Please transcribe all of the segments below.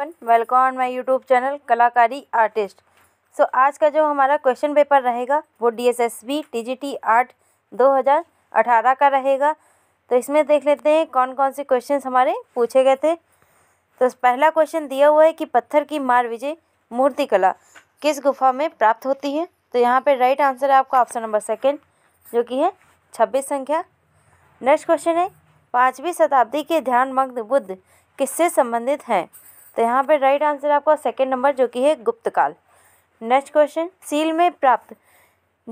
everyone welcome on my YouTube channel कलाकारी artist so आज का जो हमारा क्वेश्चन पेपर रहेगा वो D S S B art दो हज़ार अठारह का रहेगा तो इसमें देख लेते हैं कौन कौन से क्वेश्चन हमारे पूछे गए थे तो पहला क्वेश्चन दिया हुआ है कि पत्थर की मार विजय मूर्ति कला किस गुफा में प्राप्त होती है तो यहाँ पर राइट आंसर है आपका ऑप्शन नंबर सेकेंड जो कि है छब्बीस संख्या नेक्स्ट क्वेश्चन है पाँचवीं शताब्दी के ध्यानमग्न बुद्ध किससे संबंधित हैं तो यहाँ पर राइट आंसर आपका सेकेंड नंबर जो कि है गुप्तकाल नेक्स्ट क्वेश्चन सील में प्राप्त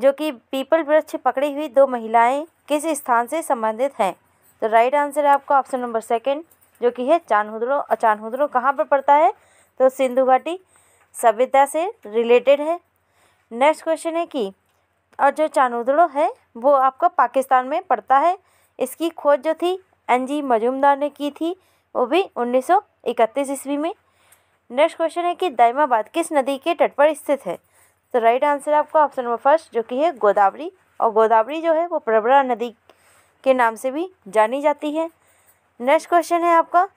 जो कि पीपल वृक्ष पकड़ी हुई दो महिलाएं किस स्थान से संबंधित हैं तो राइट आंसर है ऑप्शन नंबर सेकंड जो कि है चानहुद्रो और चानहुद्रो कहाँ पर पड़ता है तो सिंधु घाटी सभ्यता से रिलेटेड है नेक्स्ट क्वेश्चन है कि और जो चानहुद्रो है वो आपका पाकिस्तान में पड़ता है इसकी खोज जो थी एन जी मजूमदार ने की थी वो भी उन्नीस इकतीस ईस्वी में नेक्स्ट क्वेश्चन है कि दाइमाबाद किस नदी के तट पर स्थित है तो राइट आंसर आपका ऑप्शन नंबर फर्स्ट जो कि है गोदावरी और गोदावरी जो है वो प्रबरा नदी के नाम से भी जानी जाती है नेक्स्ट क्वेश्चन है आपका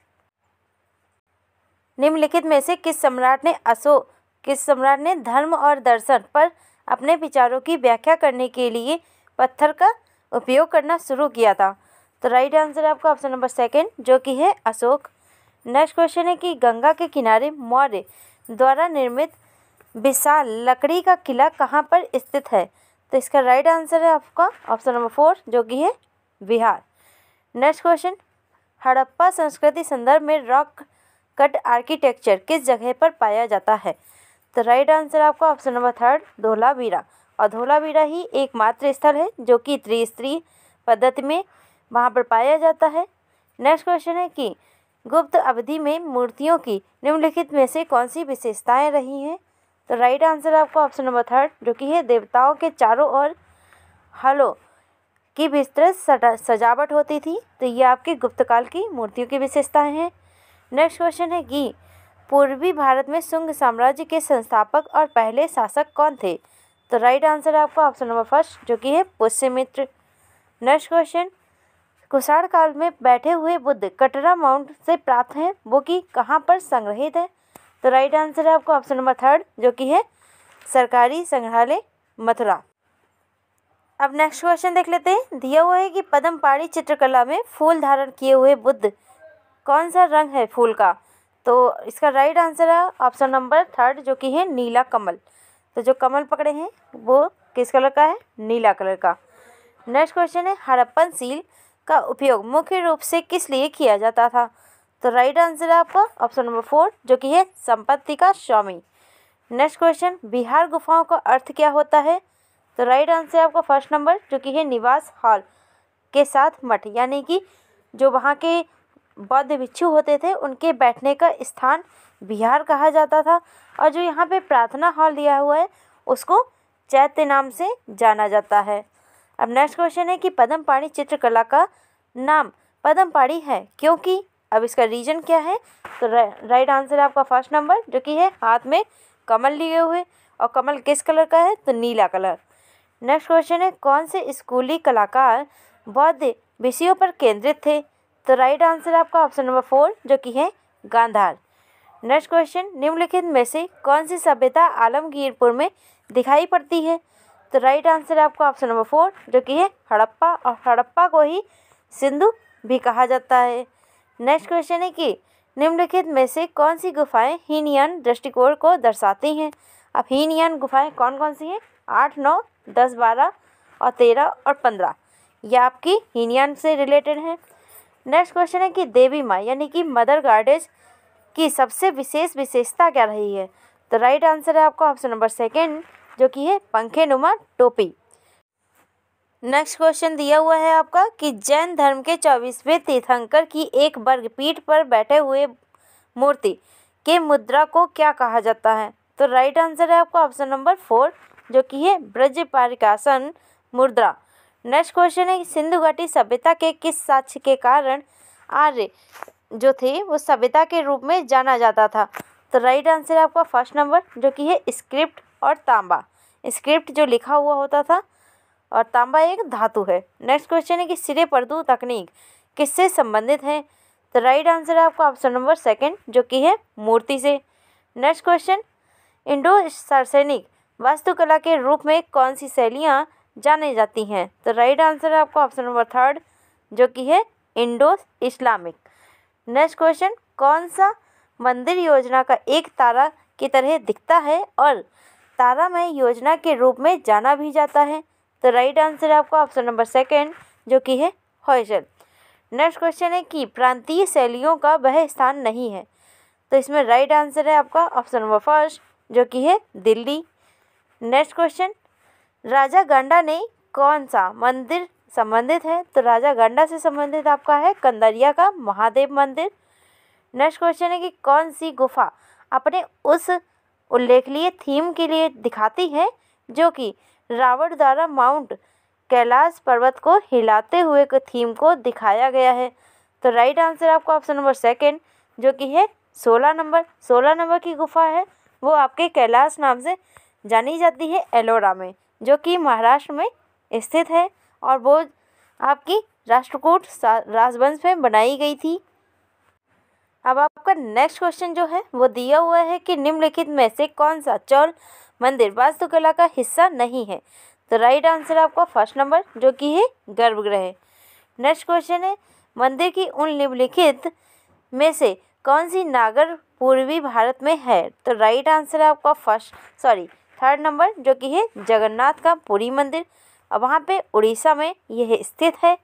निम्नलिखित में से किस सम्राट ने अशोक किस सम्राट ने धर्म और दर्शन पर अपने विचारों की व्याख्या करने के लिए पत्थर का उपयोग करना शुरू किया था तो राइट आंसर आपका ऑप्शन नंबर सेकेंड जो कि है अशोक नेक्स्ट क्वेश्चन है कि गंगा के किनारे मौर्य द्वारा निर्मित विशाल लकड़ी का किला कहाँ पर स्थित है तो इसका राइट आंसर है आपका ऑप्शन नंबर फोर जो कि है बिहार नेक्स्ट क्वेश्चन हड़प्पा संस्कृति संदर्भ में रॉक कट आर्किटेक्चर किस जगह पर पाया जाता है तो राइट आंसर आपका ऑप्शन नंबर थर्ड धोलावीरा और धोलावीरा ही एकमात्र स्थल है जो कि त्रिस्त्री पद्धति में वहाँ पर पाया जाता है नेक्स्ट क्वेश्चन है कि गुप्त अवधि में मूर्तियों की निम्नलिखित में से कौन सी विशेषताएं रही हैं तो राइट आंसर आपका ऑप्शन नंबर थर्ड जो कि है देवताओं के चारों ओर हलो की विस्तृत सजावट होती थी तो ये आपके गुप्तकाल की मूर्तियों की विशेषताएं हैं नेक्स्ट क्वेश्चन है कि पूर्वी भारत में शुंग साम्राज्य के संस्थापक और पहले शासक कौन थे तो राइट आंसर आपका ऑप्शन नंबर फर्स्ट जो कि है पुष्यमित्र नेक्स्ट क्वेश्चन कुषाण काल में बैठे हुए बुद्ध कटरा माउंट से प्राप्त हैं वो कि कहाँ पर संग्रहित है तो राइट आंसर है आपको ऑप्शन नंबर थर्ड जो कि है सरकारी संग्रहालय मथुरा अब नेक्स्ट क्वेश्चन देख लेते हैं दिया हुआ है कि पदम पाड़ी चित्रकला में फूल धारण किए हुए बुद्ध कौन सा रंग है फूल का तो इसका राइट आंसर है ऑप्शन नंबर थर्ड जो कि है नीला कमल तो जो कमल पकड़े हैं वो किस कलर का है नीला कलर का नेक्स्ट क्वेश्चन है हड़प्पन सील का उपयोग मुख्य रूप से किस लिए किया जाता था तो राइट आंसर है आपका ऑप्शन नंबर फोर जो कि है संपत्ति का स्वामी नेक्स्ट क्वेश्चन बिहार गुफाओं का अर्थ क्या होता है तो राइट आंसर है आपका फर्स्ट नंबर जो कि है निवास हॉल के साथ मठ यानी कि जो वहाँ के बौद्ध भिक्षु होते थे उनके बैठने का स्थान बिहार कहा जाता था और जो यहाँ पे प्रार्थना हॉल दिया हुआ है उसको चैत्य नाम से जाना जाता है अब नेक्स्ट क्वेश्चन है कि पदम पाणी चित्रकला का नाम पदम पाड़ी है क्योंकि अब इसका रीजन क्या है तो राइट आंसर है आपका फर्स्ट नंबर जो कि है हाथ में कमल लिए हुए और कमल किस कलर का है तो नीला कलर नेक्स्ट क्वेश्चन है कौन से स्कूली कलाकार बौद्ध विषयों पर केंद्रित थे तो राइट आंसर आपका ऑप्शन नंबर फोर जो कि है गांधार नेक्स्ट क्वेश्चन निम्नलिखित में से कौन सी सभ्यता आलमगीरपुर में दिखाई पड़ती है तो राइट आंसर है आपका ऑप्शन नंबर फोर जो कि है हड़प्पा और हड़प्पा को ही सिंधु भी कहा जाता है नेक्स्ट क्वेश्चन है कि निम्नलिखित में से कौन सी गुफाएं हीनयन दृष्टिकोण को दर्शाती हैं अब हीनयान गुफाएं कौन कौन सी हैं आठ नौ दस बारह और तेरह और पंद्रह यह आपकी हीनयान से रिलेटेड हैं नेक्स्ट क्वेश्चन है कि देवी माँ यानी कि मदर गार्डेज की सबसे विशेष विशेषता क्या रही है तो राइट आंसर है आपका ऑप्शन नंबर सेकेंड जो कि है पंखे नुमा टोपी नेक्स्ट क्वेश्चन दिया हुआ है आपका कि जैन धर्म के चौबीसवें तीर्थंकर की एक वर्ग पीठ पर बैठे हुए मूर्ति के मुद्रा को क्या कहा जाता है तो राइट आंसर है आपका ऑप्शन नंबर फोर जो कि है ब्रज पारिकासन मुद्रा नेक्स्ट क्वेश्चन है सिंधु घाटी सभ्यता के किस साक्ष्य के कारण आर्य जो थे वो सभ्यता के रूप में जाना जाता था तो राइट आंसर है आपका फर्स्ट नंबर जो कि है स्क्रिप्ट और तांबा स्क्रिप्ट जो लिखा हुआ होता था और तांबा एक धातु है नेक्स्ट क्वेश्चन है कि सिरे परदु तकनीक किससे संबंधित है तो राइट आंसर है आपका ऑप्शन नंबर सेकंड जो कि है मूर्ति से नेक्स्ट क्वेश्चन इंडो सार्सैनिक वास्तुकला के रूप में कौन सी शैलियाँ जानी जाती हैं तो राइट आंसर है आपका ऑप्शन नंबर थर्ड जो कि है इंडो इस्लामिक नेक्स्ट क्वेश्चन कौन सा मंदिर योजना का एक तारा की तरह दिखता है और तारामय योजना के रूप में जाना भी जाता है तो राइट आंसर है आपका ऑप्शन नंबर सेकेंड जो कि है हॉयसल नेक्स्ट क्वेश्चन है कि प्रांतीय शैलियों का वह स्थान नहीं है तो इसमें राइट आंसर है आपका ऑप्शन नंबर फर्स्ट जो कि है दिल्ली नेक्स्ट क्वेश्चन राजा गांडा ने कौन सा मंदिर संबंधित है तो राजा गांडा से संबंधित आपका है कंदरिया का महादेव मंदिर नेक्स्ट क्वेश्चन है कि कौन सी गुफा अपने उस उल्लेखनीय थीम के लिए दिखाती है जो कि रावण द्वारा माउंट कैलाश पर्वत को हिलाते हुए थीम को दिखाया गया है तो राइट आंसर आपका ऑप्शन नंबर सेकेंड जो कि है सोलह नंबर सोलह नंबर की गुफा है वो आपके कैलाश नाम से जानी जाती है एलोरा में जो कि महाराष्ट्र में स्थित है और वो आपकी राष्ट्रकूट राजवंश में बनाई गई थी अब आपका नेक्स्ट क्वेश्चन जो है वो दिया हुआ है कि निम्नलिखित में से कौन सा चौल मंदिर वास्तुकला का हिस्सा नहीं है तो राइट आंसर आपका फर्स्ट नंबर जो कि है गर्भगृह नेक्स्ट क्वेश्चन है मंदिर की उन निम्नलिखित में से कौन सी नागर पूर्वी भारत में है तो राइट आंसर आपका फर्स्ट सॉरी थर्ड नंबर जो कि है जगन्नाथ का पुरी मंदिर और वहाँ पे उड़ीसा में यह स्थित है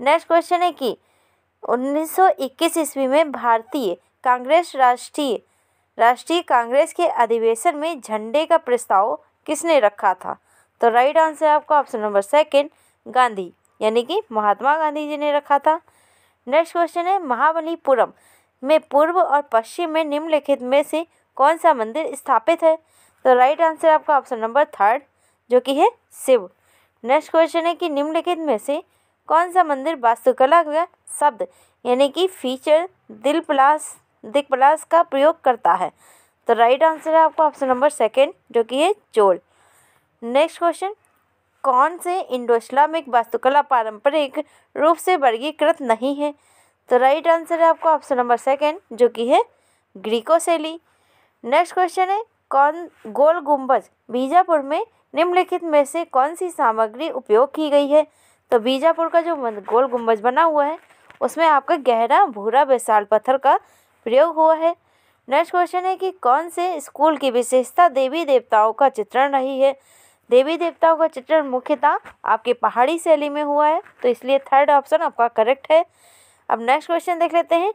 नेक्स्ट क्वेश्चन है कि उन्नीस सौ इक्कीस ईस्वी में भारतीय कांग्रेस राष्ट्रीय राष्ट्रीय कांग्रेस के अधिवेशन में झंडे का प्रस्ताव किसने रखा था तो राइट आंसर आपका ऑप्शन नंबर सेकेंड गांधी यानी कि महात्मा गांधी जी ने रखा था नेक्स्ट क्वेश्चन है महाबलीपुरम में पूर्व और पश्चिम में निम्नलिखित में से कौन सा मंदिर स्थापित है तो राइट आंसर आपका ऑप्शन नंबर थर्ड जो कि है शिव नेक्स्ट क्वेश्चन है कि निम्नलिखित में से कौन सा मंदिर वास्तुकला का शब्द यानी कि फीचर दिल प्लास दिक प्लास का प्रयोग करता है तो राइट आंसर है आपको ऑप्शन नंबर सेकेंड जो कि है चोल नेक्स्ट क्वेश्चन कौन से इंडो इस्लामिक वास्तुकला पारंपरिक रूप से वर्गीकृत नहीं है तो राइट आंसर है आपको ऑप्शन नंबर सेकेंड जो कि है ग्रीको शैली नेक्स्ट क्वेश्चन है कौन गोल गुंबज बीजापुर में निम्नलिखित में से कौन सी सामग्री उपयोग की गई है तो बीजापुर का जो गोल गुंबज बना हुआ है उसमें आपका गहरा भूरा विशाल पत्थर का प्रयोग हुआ है नेक्स्ट क्वेश्चन है कि कौन से स्कूल की विशेषता देवी देवताओं का चित्रण रही है देवी देवताओं का चित्रण मुख्यतः आपके पहाड़ी शैली में हुआ है तो इसलिए थर्ड ऑप्शन आपका करेक्ट है अब नेक्स्ट क्वेश्चन देख लेते हैं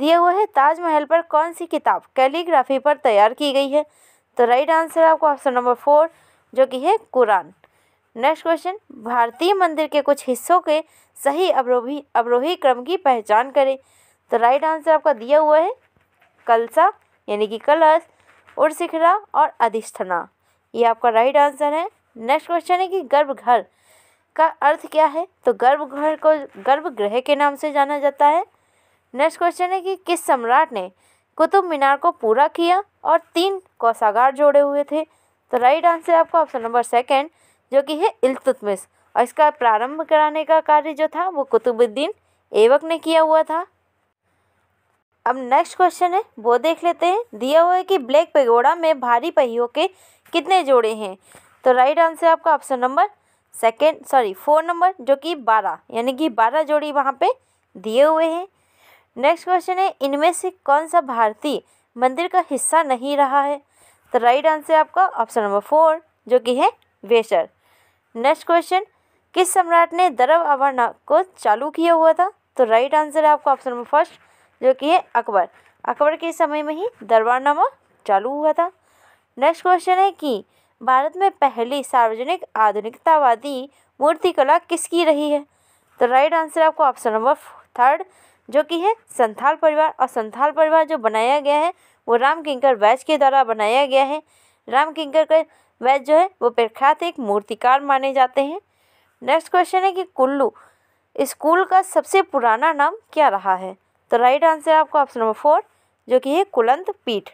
दिया हुआ है ताजमहल पर कौन सी किताब कैलीग्राफी पर तैयार की गई है तो राइट आंसर आपको ऑप्शन नंबर फोर जो कि है कुरान नेक्स्ट क्वेश्चन भारतीय मंदिर के कुछ हिस्सों के सही अवरोही अवरोही क्रम की पहचान करें तो राइट आंसर आपका दिया हुआ है कलसा यानी कि कलश शिखरा और अधिष्ठना ये आपका राइट आंसर है नेक्स्ट क्वेश्चन है कि गर्भघर का अर्थ क्या है तो गर्भघर को गर्भगृह के नाम से जाना जाता है नेक्स्ट क्वेश्चन है कि किस सम्राट ने कुतुब मीनार को पूरा किया और तीन कोषागार जोड़े हुए थे तो राइट आंसर आपका ऑप्शन नंबर सेकेंड जो कि है इल्तुतमिश और इसका प्रारंभ कराने का कार्य जो था वो कुतुबुद्दीन एवक ने किया हुआ था अब नेक्स्ट क्वेश्चन है वो देख लेते हैं दिया हुआ है कि ब्लैक पेगोड़ा में भारी पहियों के कितने जोड़े हैं तो राइट आंसर आपका option number second sorry four number जो कि बारह यानी कि बारह जोड़ी वहाँ पे दिए हुए हैं नेक्स्ट क्वेश्चन है इनमें से कौन सा भारतीय मंदिर का हिस्सा नहीं रहा है तो राइट आंसर आपका ऑप्शन नंबर फोर जो कि है वेशर नेक्स्ट क्वेश्चन किस सम्राट ने दरब अवर्ण को चालू किया हुआ था तो राइट आंसर है आपको ऑप्शन नंबर फर्स्ट जो कि है अकबर अकबर के समय में ही दरबार नामा चालू हुआ था नेक्स्ट क्वेश्चन है कि भारत में पहली सार्वजनिक आधुनिकतावादी मूर्तिकला किसकी रही है तो राइट आंसर आपको ऑप्शन नंबर थर्ड जो कि है संथाल परिवार और संथाल परिवार जो बनाया गया है वो राम किंकर वैज के द्वारा बनाया गया है राम किंकर का वह जो है वो प्रख्यात एक मूर्तिकार माने जाते हैं नेक्स्ट क्वेश्चन है कि कुल्लू स्कूल का सबसे पुराना नाम क्या रहा है तो राइट आंसर है आपको ऑप्शन नंबर फोर जो कि है कुलंत पीठ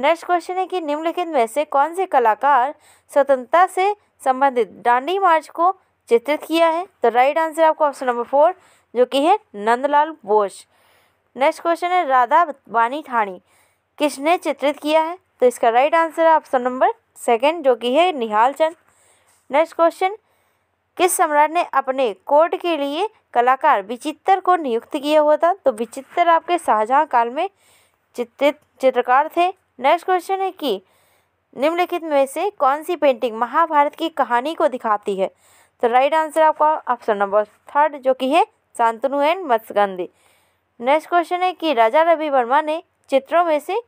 नेक्स्ट क्वेश्चन है कि निम्नलिखित में से कौन से कलाकार स्वतंत्रता से संबंधित डांडी मार्च को चित्रित किया है तो राइट आंसर आपको ऑप्शन नंबर फोर जो कि है नंदलाल बोस नेक्स्ट क्वेश्चन है राधा वानी ठाणी किसने चित्रित किया है तो इसका राइट आंसर है ऑप्शन नंबर सेकंड जो कि है निहाल चंद नेक्स्ट क्वेश्चन किस सम्राट ने अपने कोर्ट के लिए कलाकार विचित्र को नियुक्त किया हुआ था तो विचित्र आपके शाहजहाँ काल में चित्रित चित्रकार थे नेक्स्ट क्वेश्चन है कि निम्नलिखित में से कौन सी पेंटिंग महाभारत की कहानी को दिखाती है तो राइट आंसर आपका ऑप्शन नंबर थर्ड जो कि है Shantanu and Matsya next question है कि राजा रवि वर्मा ने चित्रों में से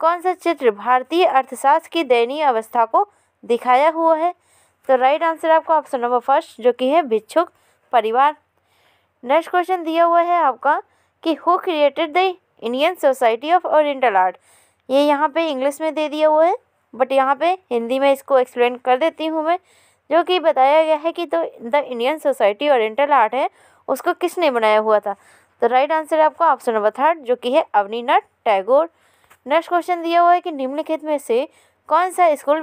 कौन सा चित्र भारतीय अर्थशास्त्र की दयनीय अवस्था को दिखाया हुआ है तो राइट आंसर आपका ऑप्शन नंबर फर्स्ट जो कि है भिक्षुक परिवार नेक्स्ट क्वेश्चन दिया हुआ है आपका कि who created the Indian society of oriental art ये यहाँ पे इंग्लिश में दे दिया हुआ है बट यहाँ पे हिंदी में इसको एक्सप्लेन कर देती हूँ मैं जो कि बताया गया है कि तो the Indian society oriental art है उसको किसने बनाया हुआ था तो राइट आंसर आपका ऑप्शन नंबर थर्ड जो कि है अवनी टैगोर नेक्स्ट क्वेश्चन दिया हुआ है कि निम्नलिखित में से कौन सा स्कूल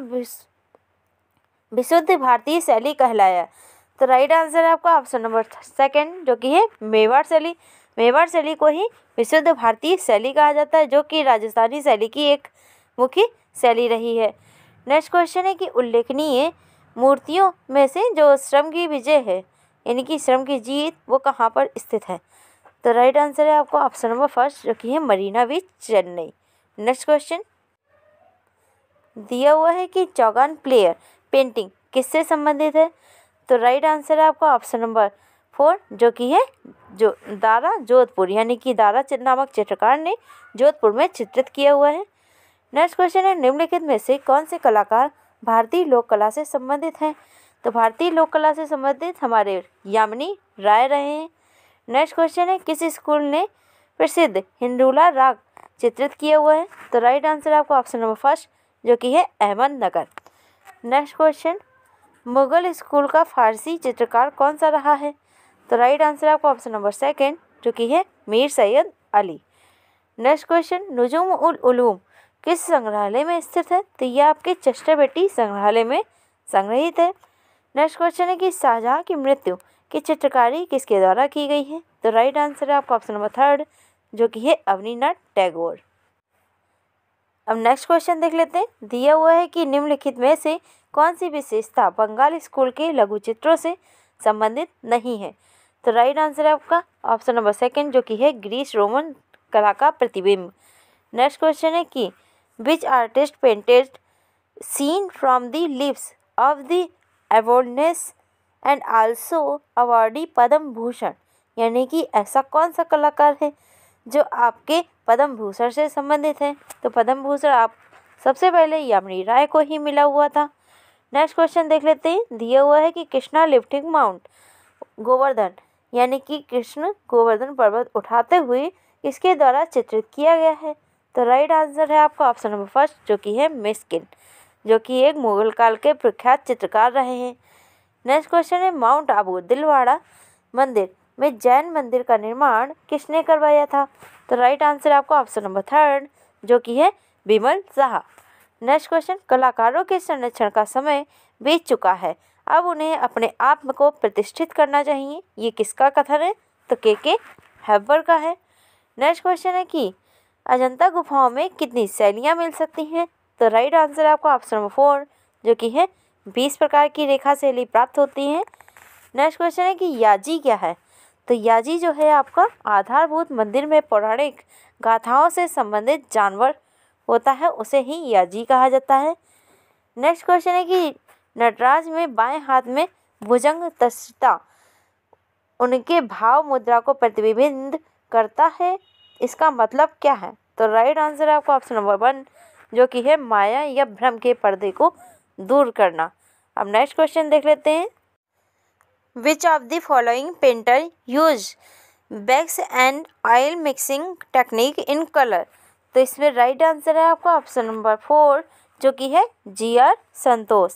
विशुद्ध भारतीय शैली कहलाया तो राइट आंसर है आपका ऑप्शन नंबर सेकंड जो कि है मेवाड़ शैली मेवाड़ शैली को ही विशुद्ध भारतीय शैली कहा जाता है जो कि राजस्थानी शैली की एक मुख्य शैली रही है नेक्स्ट क्वेश्चन है कि उल्लेखनीय मूर्तियों में से जो श्रम की विजय है यानी कि श्रम की जीत वो कहाँ पर स्थित है तो राइट आंसर है आपको ऑप्शन नंबर फर्स्ट जो कि है Marina beach Chennai next question दिया हुआ है कि चौगान प्लेयर पेंटिंग किससे संबंधित है तो राइट आंसर है आपका ऑप्शन नंबर फोर जो कि है जो दारा जोधपुर यानी कि दारा नामक चित्रकार ने जोधपुर में चित्रित किया हुआ है नेक्स्ट क्वेश्चन है निम्नलिखित में से कौन से कलाकार भारतीय लोक कला से संबंधित हैं तो भारतीय लोक कला से संबंधित हमारे यामिनी राय रहे हैं नेक्स्ट क्वेश्चन है किस स्कूल ने प्रसिद्ध हिंदुला राग चित्रित किए हुए हैं तो राइट आंसर आपको ऑप्शन नंबर फर्स्ट जो कि है Ahmednagar next question Mughal school का फारसी चित्रकार कौन सा रहा है तो राइट आंसर आपको ऑप्शन नंबर सेकेंड जो कि है मीर सैयद अली नेक्स्ट क्वेश्चन नजूम उलूम किस संग्रहालय में स्थित है तो यह आपके चेस्टर बेटी संग्रहालय में संग्रहित है नेक्स्ट क्वेश्चन है कि शाहजहाँ की मृत्यु की चित्रकारी किसके द्वारा की गई है तो राइट आंसर है आपका ऑप्शन नंबर थर्ड जो कि है अवनीनाथ टैगोर अब नेक्स्ट क्वेश्चन देख लेते हैं दिया हुआ है कि निम्नलिखित में से कौन सी विशेषता बंगाल स्कूल के लघु चित्रों से संबंधित नहीं है तो राइट आंसर है आपका ऑप्शन नंबर सेकंड जो कि है ग्रीस रोमन कला का प्रतिबिंब नेक्स्ट क्वेश्चन है कि which artist painted scene from the lips of the avodness and also awardee Padma Bhushan यानी कि ऐसा कौन सा कलाकार है जो आपके पद्म भूषण से संबंधित है तो पद्म भूषण आप सबसे पहले यामिनी राय को ही मिला हुआ था नेक्स्ट क्वेश्चन देख लेते हैं दिया हुआ है कि कृष्णा लिफ्टिंग माउंट गोवर्धन यानी कि कृष्ण गोवर्धन पर्वत उठाते हुए इसके द्वारा चित्रित किया गया है तो राइट आंसर है आपका ऑप्शन नंबर फर्स्ट जो कि है मिस्किन जो कि एक मुगल काल के प्रख्यात चित्रकार रहे हैं नेक्स्ट क्वेश्चन है माउंट आबू दिलवाड़ा मंदिर में जैन मंदिर का निर्माण किसने करवाया था तो राइट आंसर आपको ऑप्शन नंबर थर्ड जो कि है बिमल शाह नेक्स्ट क्वेश्चन कलाकारों के संरक्षण का समय बीत चुका है अब उन्हें अपने आप को प्रतिष्ठित करना चाहिए ये किसका कथन है तो के के हैबर का है नेक्स्ट क्वेश्चन है कि अजंता गुफाओं में कितनी शैलियाँ मिल सकती हैं तो राइट आंसर आपको ऑप्शन नंबर फोर जो कि है बीस प्रकार की रेखा शैली प्राप्त होती है नेक्स्ट क्वेश्चन है कि याजी क्या है तो याजी जो है आपका आधारभूत मंदिर में पौराणिक गाथाओं से संबंधित जानवर होता है उसे ही याजी कहा जाता है नेक्स्ट क्वेश्चन है कि नटराज में बाएं हाथ में भुजंग तस्ता उनके भाव मुद्रा को प्रतिबिंबित करता है इसका मतलब क्या है तो राइट आंसर है आपको ऑप्शन नंबर वन जो कि है माया या भ्रम के पर्दे को दूर करना अब नेक्स्ट क्वेश्चन देख लेते हैं which of the following painter use bags and oil mixing technique in colour तो इसमें राइट आंसर है आपका ऑप्शन नंबर फोर जो कि है G R Santosh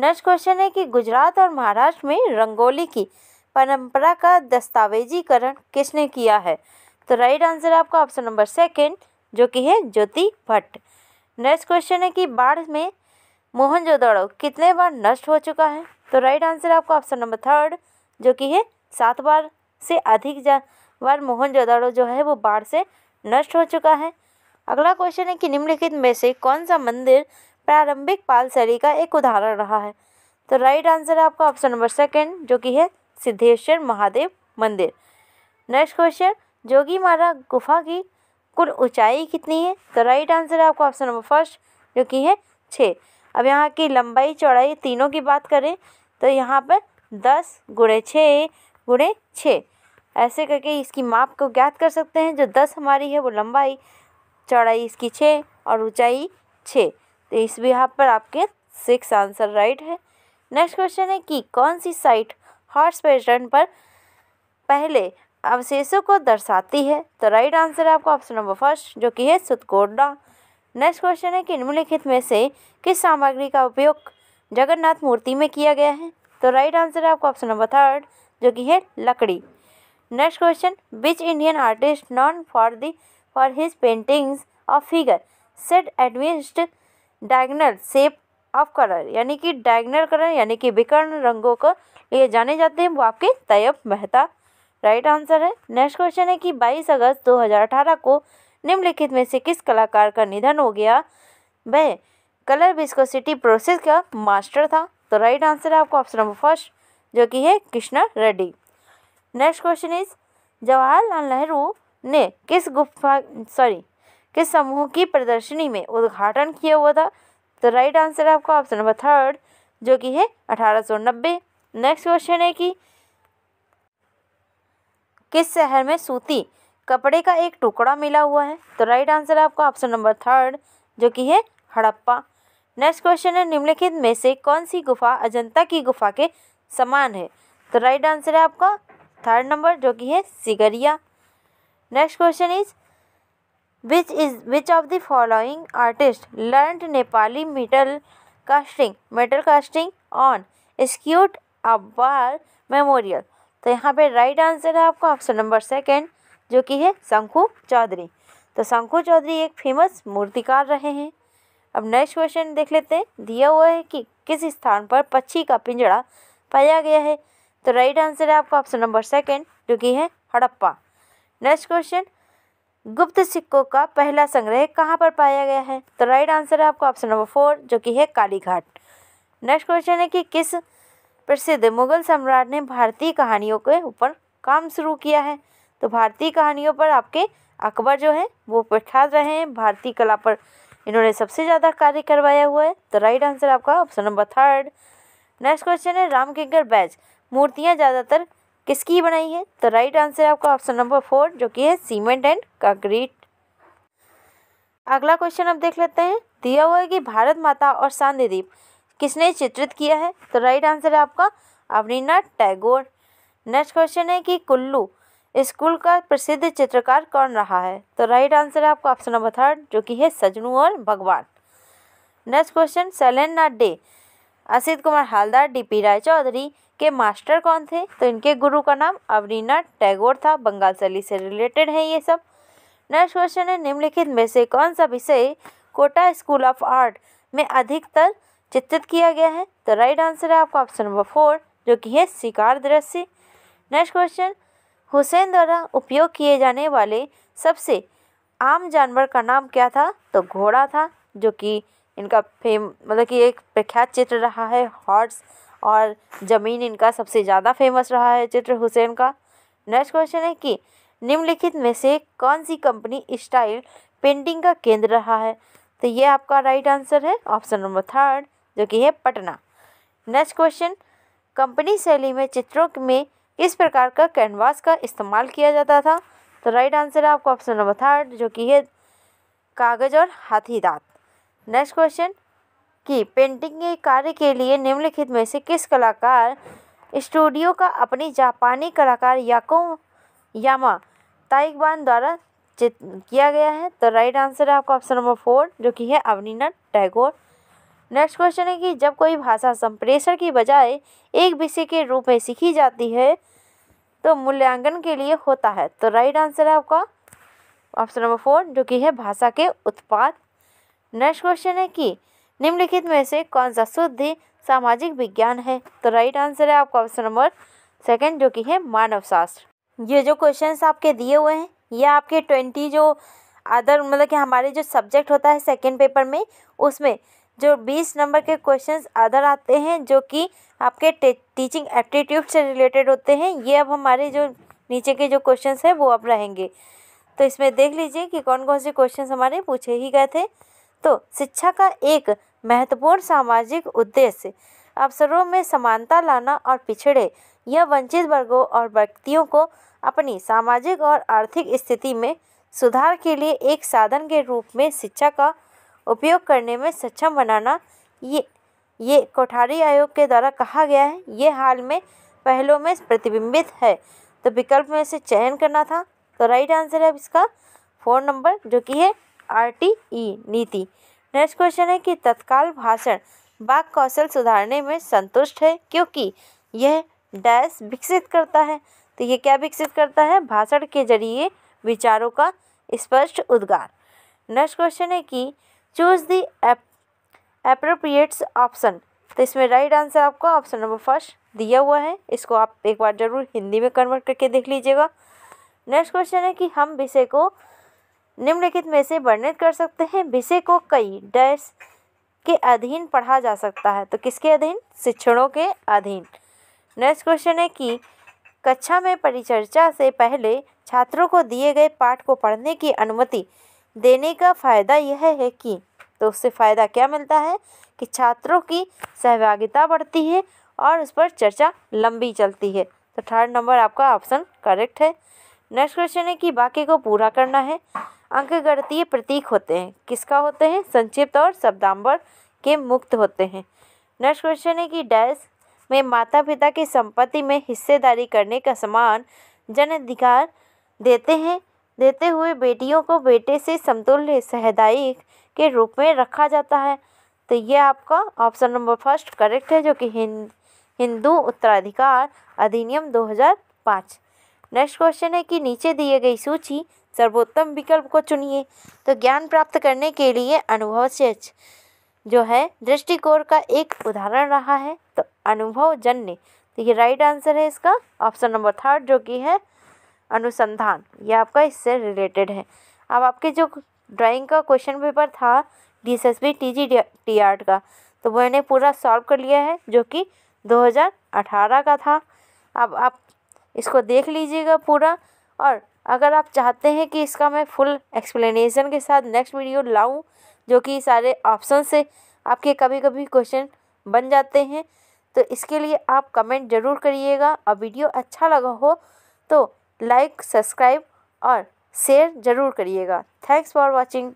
next question है कि गुजरात और महाराष्ट्र में रंगोली की परंपरा का दस्तावेजीकरण किसने किया है तो राइट आंसर है आपका ऑप्शन नंबर सेकेंड जो कि है ज्योति भट्ट नेक्स्ट क्वेश्चन है कि बाढ़ में मोहनजोदड़ो कितने बार नष्ट हो चुका है तो राइट आंसर आपका ऑप्शन नंबर थर्ड जो कि है सात बार से अधिक जा बार जोदाड़ो जो है वो बाढ़ से नष्ट हो चुका है अगला क्वेश्चन है कि निम्नलिखित में से कौन सा मंदिर प्रारंभिक पाल शैली का एक उदाहरण रहा है तो राइट आंसर है आपका ऑप्शन नंबर सेकंड जो कि है सिद्धेश्वर महादेव मंदिर नेक्स्ट क्वेश्चन जोगी मारा गुफा की कुल ऊंचाई कितनी है तो राइट आंसर है आपका ऑप्शन नंबर फर्स्ट जो कि है छः अब यहाँ की लंबाई चौड़ाई तीनों की बात करें तो यहाँ पर दस गुड़े छः गुड़े छः ऐसे करके इसकी माप को ज्ञात कर सकते हैं जो दस हमारी है वो लंबाई चौड़ाई इसकी छः और ऊंचाई छः तो इस भी यहाँ पर आपके सिक्स आंसर राइट है नेक्स्ट क्वेश्चन है कि कौन सी साइट हॉर्स पैटर्न पर पहले अवशेषों को दर्शाती है तो राइट आंसर है आपका ऑप्शन नंबर फर्स्ट जो कि है सुतकोडा नेक्स्ट क्वेश्चन है कि निम्नलिखित में से किस सामग्री का उपयोग जगन्नाथ मूर्ति में किया गया है तो राइट आंसर है आपको ऑप्शन नंबर थर्ड जो कि है लकड़ी next question which Indian artist known for the for his paintings of figure set amidst diagonal shape of colour यानी कि डायगनल कलर यानी कि विकर्ण रंगों को लिए जाने जाते हैं वो आपके तयब मेहता राइट आंसर है नेक्स्ट क्वेश्चन है कि 22 अगस्त 2018 को निम्नलिखित में से किस कलाकार का निधन हो गया वह कलर विस्कोसिटी प्रोसेस का मास्टर था तो राइट आंसर है आपको ऑप्शन नंबर फर्स्ट जो कि है Krishna Reddy next question is Jawaharlal Nehru ने किस गुफा सॉरी किस समूह की प्रदर्शनी में उद्घाटन किया हुआ था तो राइट आंसर है आपका ऑप्शन नंबर थर्ड जो कि है नब्बे नेक्स्ट क्वेश्चन है कि किस शहर में सूती कपड़े का एक टुकड़ा मिला हुआ है तो राइट आंसर है आपका ऑप्शन नंबर थर्ड जो कि है हड़प्पा नेक्स्ट क्वेश्चन है निम्नलिखित में से कौन सी गुफा अजंता की गुफा के समान है तो राइट आंसर है आपका थर्ड नंबर जो कि है Sigiriya next question is which is which of the following artist learn Nepali metal casting metal casting on स्क्यूट अबार मेमोरियल तो यहाँ पे राइट आंसर है आपका ऑप्शन नंबर सेकेंड जो कि है शंखु चौधरी तो शंखु चौधरी एक फेमस मूर्तिकार रहे हैं अब नेक्स्ट क्वेश्चन देख लेते हैं दिया हुआ है कि किस स्थान पर पक्षी का पिंजड़ा पाया गया है तो राइट आंसर है आपका ऑप्शन नंबर सेकेंड जो कि है हड़प्पा नेक्स्ट क्वेश्चन गुप्त सिक्कों का पहला संग्रह कहाँ पर पाया गया है तो राइट आंसर है आपका ऑप्शन नंबर फोर जो कि है कालीघाट नेक्स्ट क्वेश्चन है कि किस प्रसिद्ध मुगल सम्राट ने भारतीय कहानियों के ऊपर काम शुरू किया है तो भारतीय कहानियों पर आपके अकबर जो है वो प्रख्यात रहे हैं भारतीय कला पर इन्होंने सबसे ज़्यादा कार्य करवाया हुआ है तो राइट आंसर आपका option number third next question है राम किंकर बैज मूर्तियाँ ज़्यादातर किसकी बनाई है तो राइट आंसर आपका ऑप्शन नंबर फोर जो कि है सीमेंट एंड कंक्रीट अगला क्वेश्चन अब देख लेते हैं दिया हुआ है कि भारत माता और दीप किसने चित्रित किया है तो राइट आंसर है आपका अवनीना टैगोर नेक्स्ट क्वेश्चन है कि कुल्लू स्कूल का प्रसिद्ध चित्रकार कौन रहा है तो राइट आंसर है आपका ऑप्शन नंबर थर्ड जो कि है सजनू और भगवान next question Nath De Asit Kumar Haldar D P Roy Chowdhury के मास्टर कौन थे तो इनके गुरु का नाम अवरीनाथ टैगोर था बंगाल शैली से रिलेटेड है ये सब नेक्स्ट क्वेश्चन है निम्नलिखित में से कौन सा विषय कोटा स्कूल ऑफ आर्ट में अधिकतर चित्रित किया गया है तो राइट आंसर है आपका ऑप्शन नंबर फोर जो कि है शिकार दृश्य नेक्स्ट क्वेश्चन हुसैन द्वारा उपयोग किए जाने वाले सबसे आम जानवर का नाम क्या था तो घोड़ा था जो कि इनका फेम मतलब कि एक प्रख्यात चित्र रहा है हॉर्स और ज़मीन इनका सबसे ज़्यादा फेमस रहा है चित्र हुसैन का नेक्स्ट क्वेश्चन है कि निम्नलिखित में से कौन सी कंपनी स्टाइल पेंटिंग का केंद्र रहा है तो ये आपका राइट आंसर है ऑप्शन नंबर थर्ड जो कि है पटना नेक्स्ट क्वेश्चन कंपनी शैली में चित्रों में इस प्रकार का कैनवास का इस्तेमाल किया जाता था तो राइट आंसर है आपका ऑप्शन नंबर थर्ड जो कि है कागज़ और हाथी दांत नेक्स्ट क्वेश्चन कि पेंटिंग के कार्य के लिए निम्नलिखित में से किस कलाकार स्टूडियो का अपनी जापानी कलाकार याको यामा ताइकबान द्वारा चित किया गया है तो राइट आंसर है आपका ऑप्शन नंबर फोर जो कि है अवनीनाथ टैगोर नेक्स्ट क्वेश्चन है कि जब कोई भाषा संप्रेषण की बजाय एक विषय के रूप में सीखी जाती है तो मूल्यांकन के लिए होता है तो राइट आंसर है आपका ऑप्शन नंबर फोर जो कि है भाषा के उत्पाद नेक्स्ट क्वेश्चन है कि निम्नलिखित में से कौन सा शुद्ध सामाजिक विज्ञान है तो राइट आंसर है आपका ऑप्शन नंबर सेकंड जो कि है मानव शास्त्र ये जो क्वेश्चंस आपके दिए हुए हैं ये आपके ट्वेंटी जो अदर मतलब कि हमारे जो सब्जेक्ट होता है सेकेंड पेपर में उसमें जो बीस नंबर के क्वेश्चंस अदर आते हैं जो कि आपके टीचिंग एप्टीट्यूड से रिलेटेड होते हैं ये अब हमारे जो नीचे के जो क्वेश्चन हैं वो अब रहेंगे तो इसमें देख लीजिए कि कौन कौन से क्वेश्चन हमारे पूछे ही गए थे तो शिक्षा का एक महत्वपूर्ण सामाजिक उद्देश्य अवसरों में समानता लाना और पिछड़े या वंचित वर्गों और व्यक्तियों को अपनी सामाजिक और आर्थिक स्थिति में सुधार के लिए एक साधन के रूप में शिक्षा का उपयोग करने में सक्षम बनाना ये ये कोठारी आयोग के द्वारा कहा गया है ये हाल में पहलों में प्रतिबिंबित है तो विकल्प में से चयन करना था तो राइट आंसर है इसका फोन नंबर जो कि है आर टी ई नीति नेक्स्ट क्वेश्चन है कि तत्काल भाषण बाक कौशल सुधारने में संतुष्ट है क्योंकि यह डैश विकसित करता है तो यह क्या विकसित करता है भाषण के जरिए विचारों का स्पष्ट उद्गार नेक्स्ट क्वेश्चन है कि चूज दी एप अप्रोप्रिएट्स ऑप्शन तो इसमें राइट आंसर आपका ऑप्शन नंबर फर्स्ट दिया हुआ है इसको आप एक बार ज़रूर हिंदी में कन्वर्ट करके देख लीजिएगा नेक्स्ट क्वेश्चन है कि हम विषय को निम्नलिखित में से वर्णित कर सकते हैं विषय को कई डैश के अधीन पढ़ा जा सकता है तो किसके अधीन शिक्षणों के अधीन नेक्स्ट क्वेश्चन है कि कक्षा में परिचर्चा से पहले छात्रों को दिए गए पाठ को पढ़ने की अनुमति देने का फायदा यह है कि तो उससे फ़ायदा क्या मिलता है कि छात्रों की सहभागिता बढ़ती है और उस पर चर्चा लंबी चलती है तो थर्ड नंबर आपका ऑप्शन करेक्ट है नेक्स्ट क्वेश्चन है कि वाक्य को पूरा करना है अंकगणतीय प्रतीक होते हैं किसका होते हैं संक्षिप्त और शब्दांबर के मुक्त होते हैं नेक्स्ट क्वेश्चन है कि डैश में माता पिता की संपत्ति में हिस्सेदारी करने का समान जन अधिकार देते हैं देते हुए बेटियों को बेटे से समतुल्य सहदायिक के रूप में रखा जाता है तो ये आपका ऑप्शन नंबर फर्स्ट करेक्ट है जो कि हिंदू उत्तराधिकार अधिनियम 2005 नेक्स्ट क्वेश्चन है कि नीचे दिए गई सूची सर्वोत्तम विकल्प को चुनिए तो ज्ञान प्राप्त करने के लिए अनुभव सेच जो है दृष्टिकोण का एक उदाहरण रहा है तो अनुभव जन्य तो ये राइट आंसर है इसका ऑप्शन नंबर थर्ड जो कि है अनुसंधान ये आपका इससे रिलेटेड है अब आपके जो ड्राइंग का क्वेश्चन पेपर था D S S B T G T art का तो मैंने पूरा सॉल्व कर लिया है जो कि 2018 का था अब आप इसको देख लीजिएगा पूरा और अगर आप चाहते हैं कि इसका मैं फुल एक्सप्लेनेशन के साथ नेक्स्ट वीडियो लाऊं जो कि सारे ऑप्शन से आपके कभी कभी क्वेश्चन बन जाते हैं तो इसके लिए आप कमेंट ज़रूर करिएगा और वीडियो अच्छा लगा हो तो लाइक सब्सक्राइब और शेयर ज़रूर करिएगा थैंक्स फॉर वॉचिंग